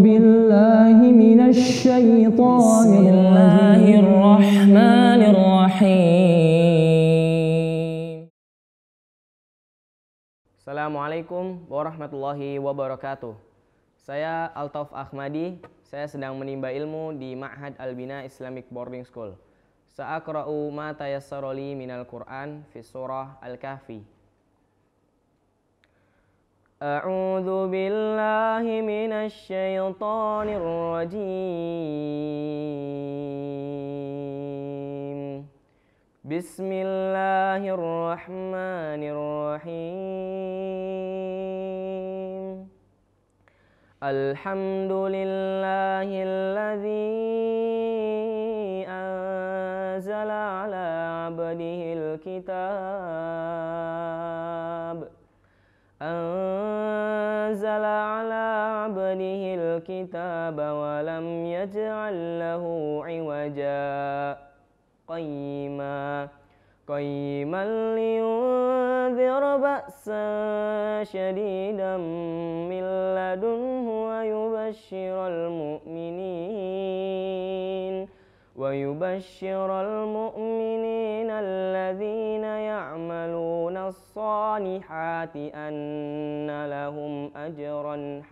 بالله من الشيطان Saya الله الرحمن الرحيم السلام عليكم ورحمة الله وبركاته Saya Altaf Ahmadi, saya sedang menimba ilmu di Ma'had al Bina Islamic Boarding School. Sa'akra'u ma tayassaroli minal Qur'an fi surah Al-Kahfi. أعوذ بالله من الشيطان الرجيم بسم الله الرحمن الرحيم الحمد لله الذي أنزل على عبده الكتاب قبله الكتاب ولم يجعل له عوجا قيما قيما لينذر بأسا شديدا من لدنه ويبشر المؤمنين ويبشر المؤمنين الذين يعملون الصالحات أن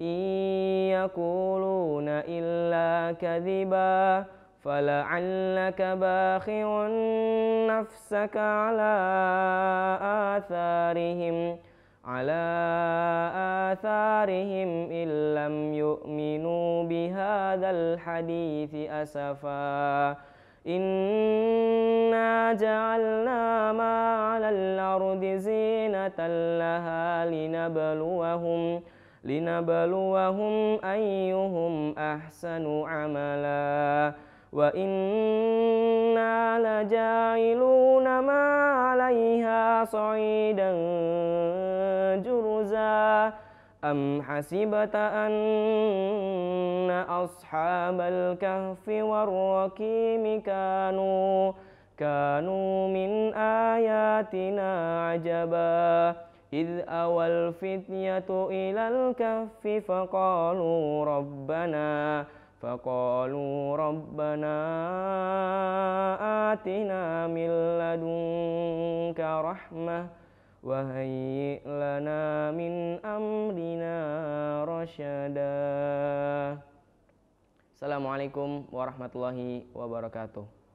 إن يقولون إلا كذبا فلعلك باخع نفسك على آثارهم على آثارهم إن لم يؤمنوا بهذا الحديث أسفا إنا جعلنا ما على الأرض زينة لها لنبلوهم لنبلوهم أيهم أحسن عملا وإنا لجاعلون ما عليها صعيدا جرزا أم حسبت أن أصحاب الكهف والركيم كانوا كانوا من آياتنا عجباً إذ أوى الفتية إلى الكهف فقالوا ربنا فقالوا ربنا آتنا من لدنك رحمة وهيئ لنا من أمرنا رشدا السلام عليكم ورحمة الله وبركاته